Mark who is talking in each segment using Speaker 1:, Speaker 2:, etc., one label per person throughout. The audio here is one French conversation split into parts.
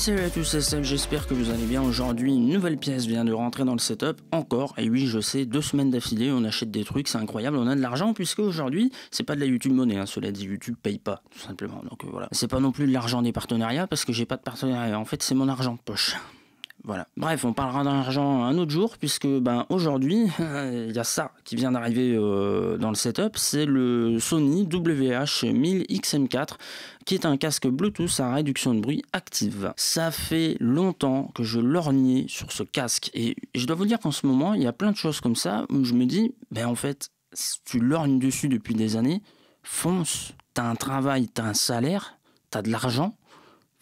Speaker 1: salut à tous, c'est j'espère que vous allez bien. Aujourd'hui, une nouvelle pièce vient de rentrer dans le setup, encore, et oui, je sais, deux semaines d'affilée, on achète des trucs, c'est incroyable, on a de l'argent, puisque aujourd'hui, c'est pas de la YouTube monnaie, hein, cela dit, YouTube paye pas, tout simplement, donc euh, voilà. C'est pas non plus de l'argent des partenariats, parce que j'ai pas de partenariat, en fait, c'est mon argent de poche. Voilà. Bref, on parlera d'argent un autre jour, puisque ben, aujourd'hui, il y a ça qui vient d'arriver euh, dans le setup, c'est le Sony WH-1000XM4, qui est un casque Bluetooth à réduction de bruit active. Ça fait longtemps que je lorgnais sur ce casque, et je dois vous dire qu'en ce moment, il y a plein de choses comme ça, où je me dis, ben en fait, si tu lorgnes dessus depuis des années, fonce, t'as un travail, t'as un salaire, t'as de l'argent,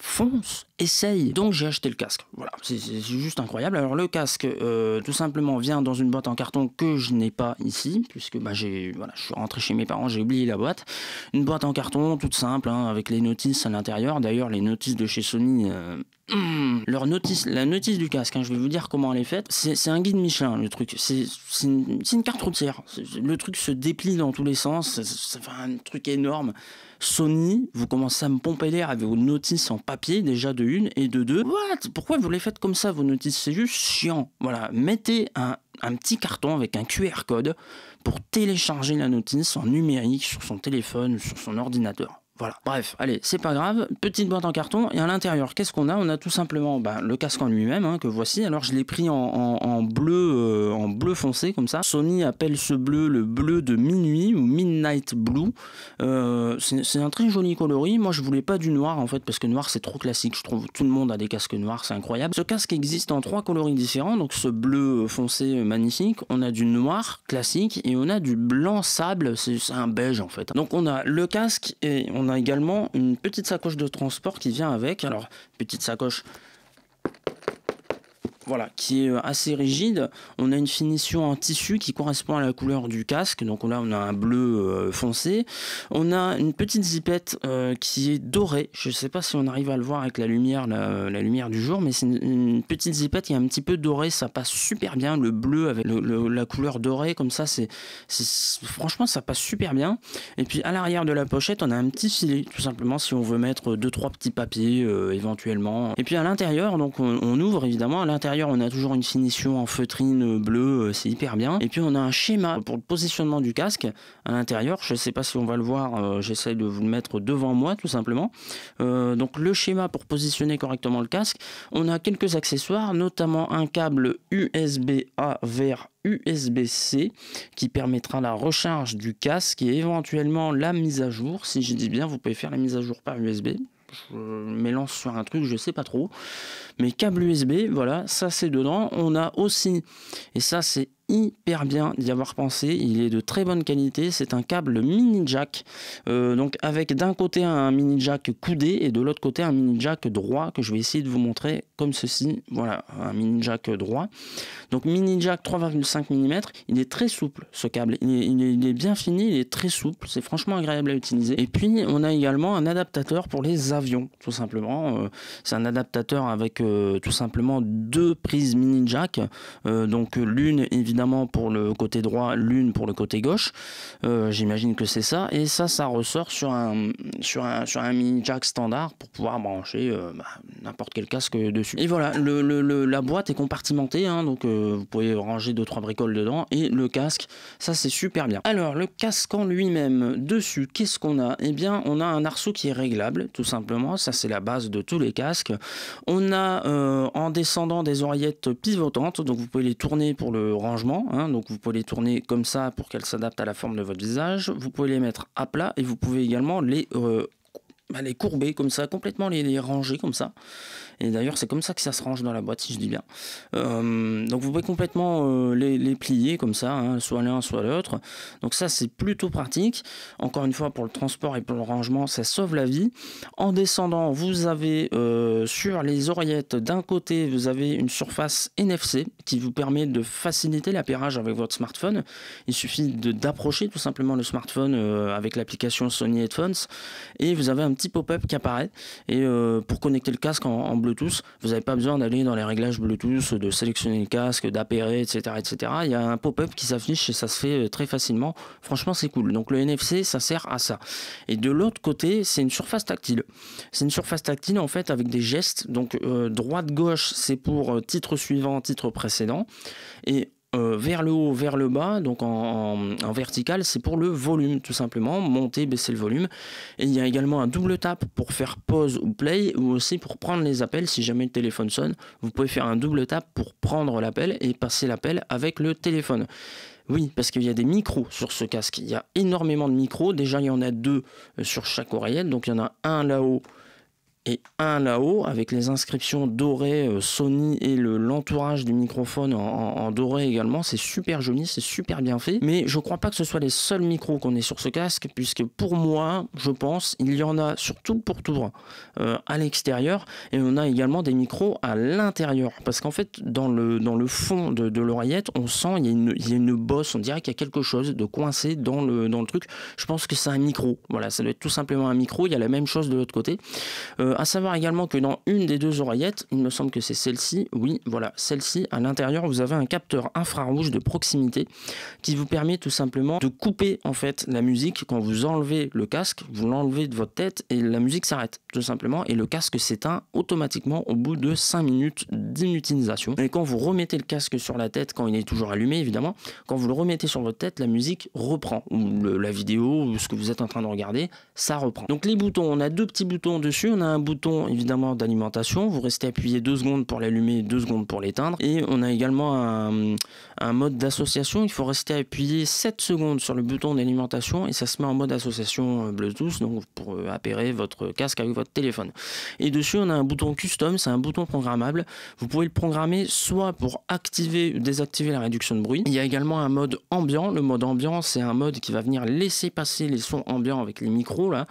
Speaker 1: fonce, essaye. Donc j'ai acheté le casque. Voilà, c'est juste incroyable. Alors le casque, euh, tout simplement, vient dans une boîte en carton que je n'ai pas ici, puisque bah, j'ai, voilà, je suis rentré chez mes parents, j'ai oublié la boîte. Une boîte en carton, toute simple, hein, avec les notices à l'intérieur. D'ailleurs, les notices de chez Sony, euh, Mmh. Leur notice, la notice du casque, hein, je vais vous dire comment elle est faite. C'est un guide Michelin, le truc. C'est une, une, carte routière. Le truc se déplie dans tous les sens. Ça fait un truc énorme. Sony, vous commencez à me pomper l'air avec vos notices en papier, déjà de une et de deux. What Pourquoi vous les faites comme ça, vos notices C'est juste chiant. Voilà, mettez un, un petit carton avec un QR code pour télécharger la notice en numérique sur son téléphone ou sur son ordinateur. Voilà. Bref, allez, c'est pas grave. Petite boîte en carton. Et à l'intérieur, qu'est-ce qu'on a On a tout simplement bah, le casque en lui-même, hein, que voici. Alors, je l'ai pris en, bleu euh, en bleu foncé, comme ça. Sony appelle ce bleu le bleu de minuit ou midnight blue. Euh, c'est un très joli coloris. Moi, je voulais pas du noir, en fait, parce que noir, c'est trop classique. Je trouve tout le monde a des casques noirs, c'est incroyable. Ce casque existe en trois coloris différents. Donc, ce bleu foncé magnifique. On a du noir classique et on a du blanc sable. C'est un beige, en fait. Donc, on a le casque et on a on a également une petite sacoche de transport qui vient avec. Alors, petite sacoche, voilà, qui est euh, assez rigide. On a une finition en tissu qui correspond à la couleur du casque. Donc là, on a un bleu euh, foncé. On a une petite zipette euh, qui est dorée. Je ne sais pas si on arrive à le voir avec la lumière, la, lumière du jour, mais c'est une, petite zipette qui est un petit peu dorée. Ça passe super bien. Le bleu avec la couleur dorée, comme ça, c'est franchement, ça passe super bien. Et puis à l'arrière de la pochette, on a un petit filet, tout simplement, si on veut mettre deux trois petits papiers éventuellement. Et puis à l'intérieur, donc on, on ouvre évidemment à l'intérieur on a toujours une finition en feutrine euh, bleue, euh, c'est hyper bien. Et puis on a un schéma pour le positionnement du casque à l'intérieur. Je ne sais pas si on va le voir, euh, j'essaie de vous le mettre devant moi tout simplement. donc le schéma pour positionner correctement le casque. On a quelques accessoires, notamment un câble USB-A vers USB-C qui permettra la recharge du casque et éventuellement la mise à jour. Si je dis bien, vous pouvez faire la mise à jour par USB, je m'élance sur un truc, je sais pas trop. Mais câble USB, voilà, ça c'est dedans. On a aussi, et ça c'est hyper bien d'y avoir pensé. Il est de très bonne qualité. C'est un câble mini jack. Euh, donc avec d'un côté un mini jack coudé et de l'autre côté un mini jack droit que je vais essayer de vous montrer comme ceci. Voilà, un mini jack droit. Donc mini jack 3,5 mm. Il est très souple ce câble. Il est, bien fini. Il est très souple. C'est franchement agréable à utiliser. Et puis on a également un adaptateur pour les avions tout simplement. Euh, c'est un adaptateur avec euh, tout simplement deux prises mini jack. donc l'une évidemment pour le côté droit, l'une pour le côté gauche. Euh, j'imagine que c'est ça. Et ça, ça ressort sur un, sur un, sur un mini jack standard pour pouvoir brancher euh, bah, n'importe quel casque dessus. Et voilà, le, la boîte est compartimentée, hein, donc euh, vous pouvez ranger 2-3 bricoles dedans, et le casque, ça c'est super bien. Alors, le casque en lui-même, dessus, qu'est-ce qu'on a Eh bien, on a un arceau qui est réglable, tout simplement, ça c'est la base de tous les casques. On a, euh, en descendant, des oreillettes pivotantes, donc vous pouvez les tourner pour le rangement, hein, donc vous pouvez les tourner comme ça pour qu'elles s'adaptent à la forme de votre visage, vous pouvez les mettre à plat, et vous pouvez également les... Euh, bah, les courber comme ça, complètement les, ranger comme ça. Et d'ailleurs, c'est comme ça que ça se range dans la boîte, si je dis bien. Euh, donc, vous pouvez complètement euh, les, plier comme ça, hein, soit l'un, soit l'autre. Donc, ça, c'est plutôt pratique. Encore une fois, pour le transport et pour le rangement, ça sauve la vie. En descendant, vous avez euh, sur les oreillettes, d'un côté, vous avez une surface NFC qui vous permet de faciliter l'appairage avec votre smartphone. Il suffit d'approcher tout simplement le smartphone avec l'application Sony Headphones et vous avez un petit pop-up qui apparaît. Et euh, pour connecter le casque en, Bluetooth, vous n'avez pas besoin d'aller dans les réglages Bluetooth, de sélectionner le casque, d'appairer, etc., etc. Il y a un pop-up qui s'affiche et ça se fait euh, très facilement. Franchement, c'est cool. Donc le NFC, ça sert à ça. Et de l'autre côté, c'est une surface tactile. C'est une surface tactile en fait avec des gestes. Donc euh, droite-gauche, c'est pour titre suivant, titre précédent. Et euh, vers le haut, vers le bas, donc en, en vertical, c'est pour le volume tout simplement, monter, baisser le volume. Et il y a également un double tap pour faire pause ou play, ou aussi pour prendre les appels si jamais le téléphone sonne. Vous pouvez faire un double tap pour prendre l'appel et passer l'appel avec le téléphone. Oui, parce qu'il y a des micros sur ce casque. Il y a énormément de micros. Déjà, il y en a deux euh, sur chaque oreillette. Donc, il y en a un là-haut et un là-haut avec les inscriptions dorées euh, Sony et l'entourage du microphone en, doré également. C'est super joli, c'est super bien fait. Mais je crois pas que ce soit les seuls micros qu'on ait sur ce casque puisque pour moi, je pense, il y en a sur tout le euh, pourtour à l'extérieur et on a également des micros à l'intérieur parce qu'en fait dans le, dans le fond de, l'oreillette, on sent il y, a une, bosse, on dirait qu'il y a quelque chose de coincé dans le, dans le truc. Je pense que c'est un micro. Voilà, ça doit être tout simplement un micro. Il y a la même chose de l'autre côté. Euh, à savoir également que dans une des deux oreillettes, il me semble que c'est celle-ci, oui, voilà, celle-ci, à l'intérieur, vous avez un capteur infrarouge de proximité qui vous permet tout simplement de couper en fait la musique quand vous enlevez le casque, vous l'enlevez de votre tête et la musique s'arrête tout simplement et le casque s'éteint automatiquement au bout de 5 minutes d'inutilisation. Et quand vous remettez le casque sur la tête, quand il est toujours allumé évidemment, quand vous le remettez sur votre tête, la musique reprend ou la vidéo ou ce que vous êtes en train de regarder, ça reprend. Donc les boutons, on a deux petits boutons dessus, on a un bouton évidemment d'alimentation, vous restez appuyé deux secondes pour l'allumer, deux secondes pour l'éteindre. Et on a également un, mode d'association, il faut rester appuyé 7 secondes sur le bouton d'alimentation et ça se met en mode association euh, Bluetooth, donc pour euh, appairer votre casque avec votre téléphone. Et dessus on a un bouton custom, c'est un bouton programmable, vous pouvez le programmer soit pour activer ou désactiver la réduction de bruit. Il y a également un mode ambiant, le mode ambiant c'est un mode qui va venir laisser passer les sons ambiants avec les micros là,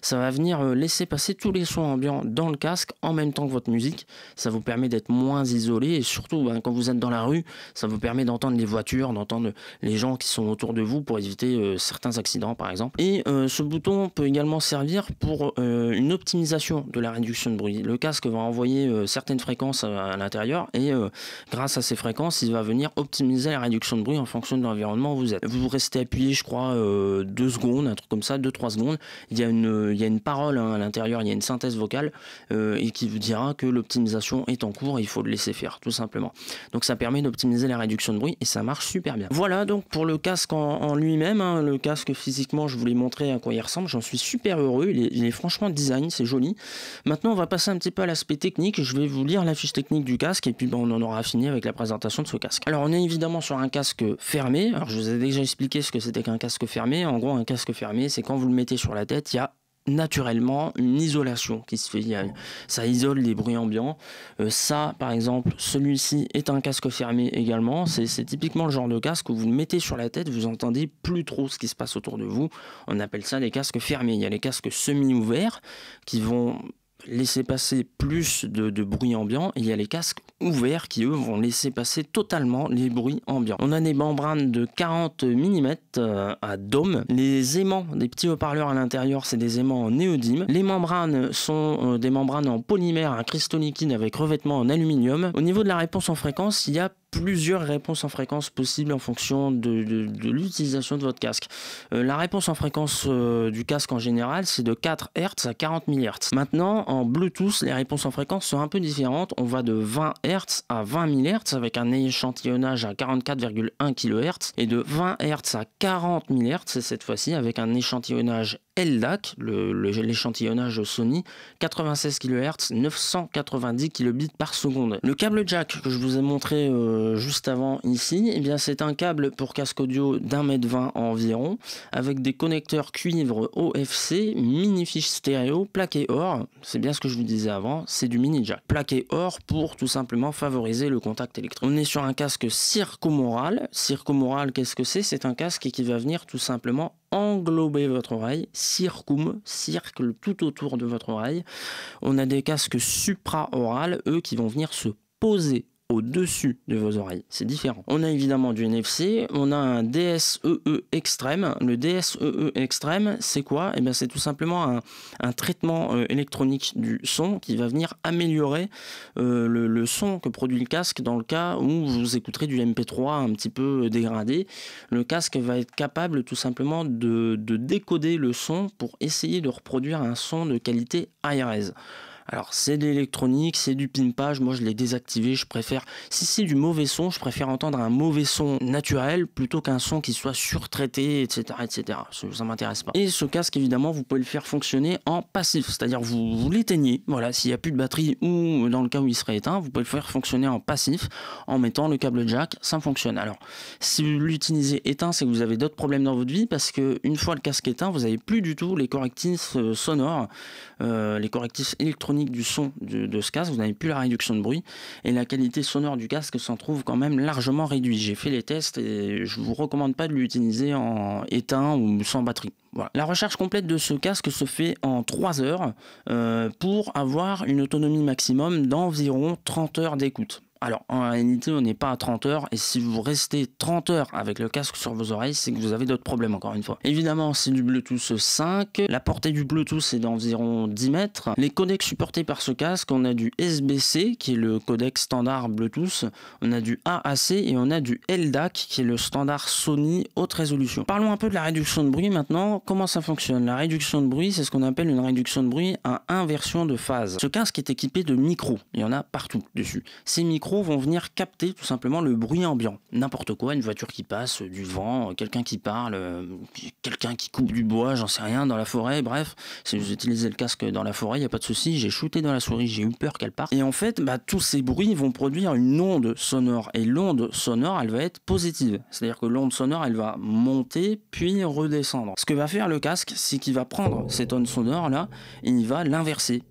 Speaker 1: ça va venir euh, laisser passer tous les sons dans le casque en même temps que votre musique. Ça vous permet d'être moins isolé et surtout ben, quand vous êtes dans la rue, ça vous permet d'entendre les voitures, d'entendre les gens qui sont autour de vous pour éviter euh, certains accidents par exemple. Et euh, ce bouton peut également servir pour euh, une optimisation de la réduction de bruit. Le casque va envoyer certaines fréquences à, l'intérieur et grâce à ces fréquences, il va venir optimiser la réduction de bruit en fonction de l'environnement où vous êtes. Vous restez appuyé, je crois, deux secondes, un truc comme ça, deux trois secondes. Il y a une, il y a une parole hein, à l'intérieur, il y a une synthèse vocal euh, et qui vous dira que l'optimisation est en cours et il faut le laisser faire, tout simplement. Donc ça permet d'optimiser la réduction de bruit et ça marche super bien. Voilà donc pour le casque en, lui-même, hein, le casque physiquement, je vous l'ai montré à quoi il ressemble, j'en suis super heureux, il est, il est franchement design, c'est joli. Maintenant, on va passer un petit peu à l'aspect technique, je vais vous lire la fiche technique du casque et puis ben, on en aura fini avec la présentation de ce casque. Alors on est évidemment sur un casque fermé, alors je vous ai déjà expliqué ce que c'était qu'un casque fermé, en gros un casque fermé c'est quand vous le mettez sur la tête, il y a naturellement une isolation qui se fait. Ça isole les bruits ambiants. Euh, ça, par exemple, celui-ci est un casque fermé également. C'est typiquement le genre de casque que vous mettez sur la tête, vous entendez plus trop ce qui se passe autour de vous. On appelle ça les casques fermés. Il y a les casques semi-ouverts qui vont laisser passer plus de, bruit ambiant il y a les casques ouverts qui eux vont laisser passer totalement les bruits ambiants. On a des membranes de 40 mm euh, à dôme, les aimants des petits haut-parleurs à l'intérieur c'est des aimants en néodyme, les membranes sont euh, des membranes en polymère, à cristaux liquide avec revêtement en aluminium. Au niveau de la réponse en fréquence, il y a plusieurs réponses en fréquence possibles en fonction de, l'utilisation de votre casque. Euh, la réponse en fréquence euh, du casque en général, c'est de 4 Hz à 40 000 Hz. Maintenant, en Bluetooth, les réponses en fréquence sont un peu différentes. On va de 20 Hz à 20 000 Hz avec un échantillonnage à 44,1 kHz et de 20 Hz à 40 000 Hz, cette fois-ci avec un échantillonnage LDAC, l'échantillonnage Sony, 96 kHz, 990 kilobits par seconde. Le câble jack que je vous ai montré euh, euh, juste avant ici, eh bien c'est un câble pour casque audio d'un mètre vingt environ, avec des connecteurs cuivre OFC, mini fiche stéréo, plaqué or, c'est bien ce que je vous disais avant, c'est du mini jack, plaqué or pour tout simplement favoriser le contact électrique. On est sur un casque circumoral, circumoral qu'est-ce que c'est C'est un casque qui va venir tout simplement englober votre oreille, circum, circle tout autour de votre oreille. On a des casques supra-orales, eux qui vont venir se poser au-dessus de vos oreilles. C'est différent. On a évidemment du NFC, on a un DSEE e extrême. Le DSEE e extrême, c'est quoi Et eh bien, c'est tout simplement un, traitement euh, électronique du son qui va venir améliorer euh, le, son que produit le casque dans le cas où vous écouterez du MP3 un petit peu euh, dégradé. Le casque va être capable tout simplement de, de décoder le son pour essayer de reproduire un son de qualité high-res. Alors c'est de l'électronique, c'est du pimpage, moi je l'ai désactivé, je préfère, si c'est du mauvais son, je préfère entendre un mauvais son naturel plutôt qu'un son qui soit surtraité, etc. etc. Ça, m'intéresse pas. Et ce casque évidemment vous pouvez le faire fonctionner en passif, c'est-à-dire vous, l'éteignez, voilà, s'il n'y a plus de batterie ou dans le cas où il serait éteint, vous pouvez le faire fonctionner en passif en mettant le câble jack, ça fonctionne. Alors si vous l'utilisez éteint, c'est que vous avez d'autres problèmes dans votre vie parce que une fois le casque éteint, vous n'avez plus du tout les correctifs euh, sonores, euh, les correctifs électroniques du son de, ce casque, vous n'avez plus la réduction de bruit et la qualité sonore du casque s'en trouve quand même largement réduite. J'ai fait les tests et je vous recommande pas de l'utiliser en éteint ou sans batterie. La recherche complète de ce casque se fait en 3 heures euh, pour avoir une autonomie maximum d'environ 30 heures d'écoute. Alors, en réalité, on n'est pas à 30 heures, et si vous restez 30 heures avec le casque sur vos oreilles, c'est que vous avez d'autres problèmes, encore une fois. Évidemment, c'est du Bluetooth 5, la portée du Bluetooth est d'environ 10 mètres. Les codecs supportés par ce casque, on a du SBC, qui est le codec standard Bluetooth, on a du AAC, et on a du LDAC, qui est le standard Sony haute résolution. Parlons un peu de la réduction de bruit maintenant, comment ça fonctionne La réduction de bruit, c'est ce qu'on appelle une réduction de bruit à inversion de phase. Ce casque est équipé de micros, il y en a partout dessus. Ces micros vont venir capter tout simplement le bruit ambiant. N'importe quoi, une voiture qui passe, du vent, quelqu'un qui parle, euh, quelqu'un qui coupe du bois, j'en sais rien, dans la forêt, bref. Si vous utilisez le casque dans la forêt, il n'y a pas de souci, j'ai shooté dans la souris, j'ai eu peur qu'elle parte. Et en fait, bah, tous ces bruits vont produire une onde sonore. Et l'onde sonore, elle va être positive. C'est-à-dire que l'onde sonore, elle va monter puis redescendre. Ce que va faire le casque, c'est qu'il va prendre cette onde sonore là et il va l'inverser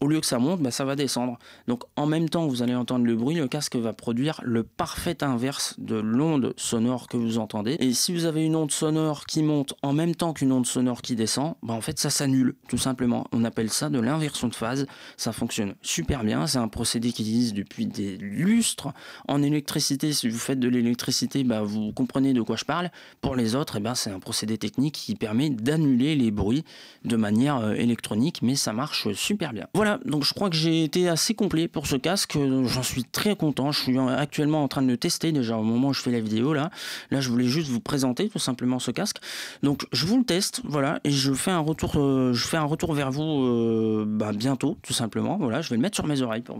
Speaker 1: au lieu que ça monte, bah, ça va descendre. Donc en même temps, vous allez entendre le bruit, le casque va produire le parfait inverse de l'onde sonore que vous entendez. Et si vous avez une onde sonore qui monte en même temps qu'une onde sonore qui descend, bah, en fait ça s'annule, tout simplement. On appelle ça de l'inversion de phase. Ça fonctionne super bien, c'est un procédé qui existe depuis des lustres. En électricité, si vous faites de l'électricité, bah, vous comprenez de quoi je parle. Pour les autres, eh ben, c'est un procédé technique qui permet d'annuler les bruits de manière euh, électronique, mais ça marche super bien. Voilà donc je crois que j'ai été assez complet pour ce casque, j'en suis très content, je suis actuellement en train de le tester déjà au moment où je fais la vidéo là. Là je voulais juste vous présenter tout simplement ce casque. Donc je vous le teste, voilà, et je fais un retour, euh, je fais un retour vers vous euh, bah, bientôt tout simplement. Voilà, je vais le mettre sur mes oreilles pour,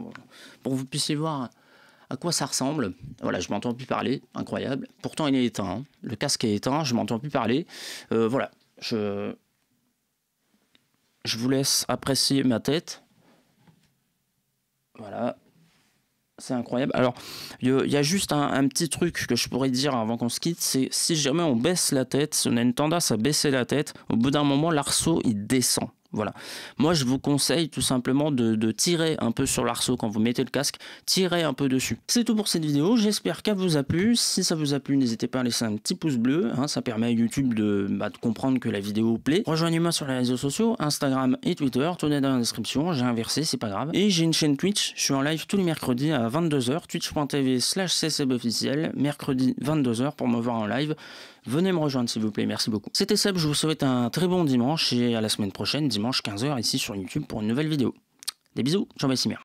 Speaker 1: pour que vous puissiez voir à quoi ça ressemble. Voilà, je m'entends plus parler, incroyable. Pourtant, il est éteint. Hein. Le casque est éteint, je m'entends plus parler. Euh, voilà, je... je vous laisse apprécier ma tête. Voilà. C'est incroyable. Alors, il y, a juste un, petit truc que je pourrais dire avant qu'on se quitte, c'est si jamais on baisse la tête, si on a une tendance à baisser la tête, au bout d'un moment, l'arceau, il descend. Voilà. Moi, je vous conseille tout simplement de, tirer un peu sur l'arceau quand vous mettez le casque, tirez un peu dessus. C'est tout pour cette vidéo, j'espère qu'elle vous a plu. Si ça vous a plu, n'hésitez pas à laisser un petit pouce bleu, hein. ça permet à YouTube bah, de, comprendre que la vidéo plaît. Rejoignez-moi sur les réseaux sociaux, Instagram et Twitter, tout dans la description, j'ai inversé, c'est pas grave. Et j'ai une chaîne Twitch, je suis en live tous les mercredis à 22h, twitch.tv slash officiel, mercredi 22h pour me voir en live. Venez me rejoindre s'il vous plaît, merci beaucoup. C'était Seb, je vous souhaite un très bon dimanche et à la semaine prochaine, dimanche 15h ici sur YouTube pour une nouvelle vidéo. Des bisous, jean bien.